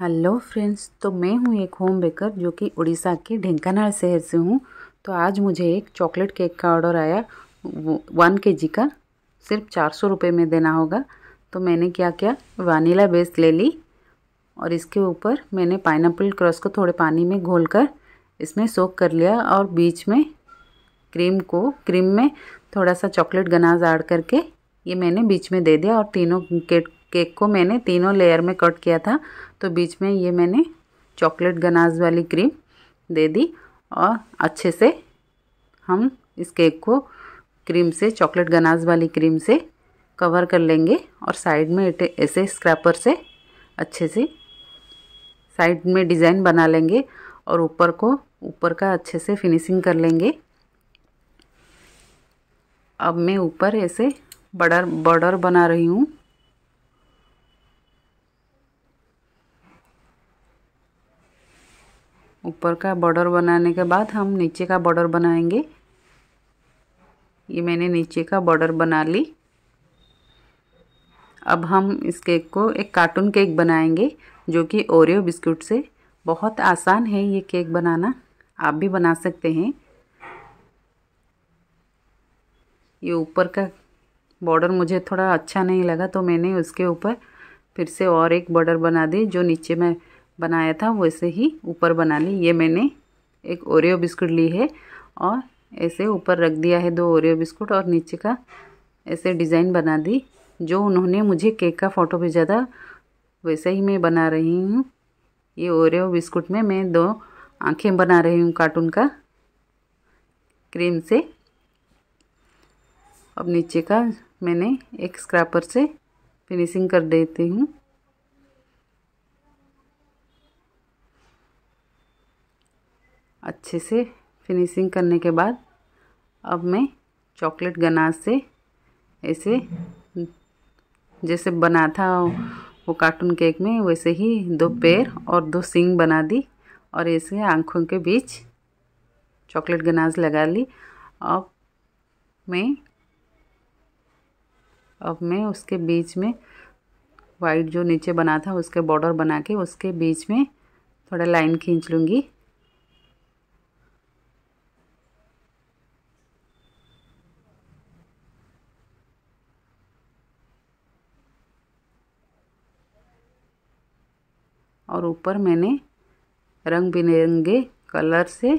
hello friends तो मैं हूँ एक होम बेकर जो कि उड़ीसा के ढेंकानाल शहर से हूँ तो आज मुझे एक चॉकलेट केक का ऑर्डर आया वन के जी का सिर्फ चार सौ रुपये में देना होगा तो मैंने क्या किया वानीला बेस ले ली और इसके ऊपर मैंने पाइनएप्पल क्रस को थोड़े पानी में घोल कर इसमें सोख कर लिया और बीच में क्रीम को क्रीम में थोड़ा सा चॉकलेट गनाज ऐड करके ये मैंने बीच में दे दिया और तीनों केक केक को मैंने तीनों लेयर में कट किया था तो बीच में ये मैंने चॉकलेट गनाज वाली क्रीम दे दी और अच्छे से हम इस केक को क्रीम से चॉकलेट गनाज वाली क्रीम से कवर कर लेंगे और साइड में ऐसे स्क्रैपर से अच्छे से साइड में डिज़ाइन बना लेंगे और ऊपर को ऊपर का अच्छे से फिनिशिंग कर लेंगे अब मैं ऊपर ऐसे बॉर्डर बॉर्डर बना रही हूँ ऊपर का बॉर्डर बनाने के बाद हम नीचे का बॉर्डर बनाएंगे ये मैंने नीचे का बॉर्डर बना ली अब हम इस केक को एक कार्टून केक बनाएंगे जो कि ओरियो बिस्कुट से बहुत आसान है ये केक बनाना आप भी बना सकते हैं ये ऊपर का बॉर्डर मुझे थोड़ा अच्छा नहीं लगा तो मैंने उसके ऊपर फिर से और एक बॉर्डर बना दी जो नीचे मैं बनाया था वैसे ही ऊपर बना ली ये मैंने एक ओरियो बिस्कुट ली है और ऐसे ऊपर रख दिया है दो ओरियो बिस्कुट और नीचे का ऐसे डिज़ाइन बना दी जो उन्होंने मुझे केक का फ़ोटो भेजा था वैसे ही मैं बना रही हूँ ये ओरियो बिस्कुट में मैं दो आँखें बना रही हूँ कार्टून का क्रीम से अब नीचे का मैंने एक स्क्रैपर से फिनिशिंग कर देती हूँ अच्छे से फिनिशिंग करने के बाद अब मैं चॉकलेट गनाज से ऐसे जैसे बना था वो कार्टून केक में वैसे ही दो पैर और दो सिंग बना दी और ऐसे आँखों के बीच चॉकलेट गनाज लगा ली अब मैं अब मैं उसके बीच में वाइट जो नीचे बना था उसके बॉर्डर बना के उसके बीच में थोड़ा लाइन खींच लूँगी और ऊपर मैंने रंग बिरंगे कलर से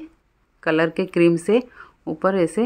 कलर के क्रीम से ऊपर ऐसे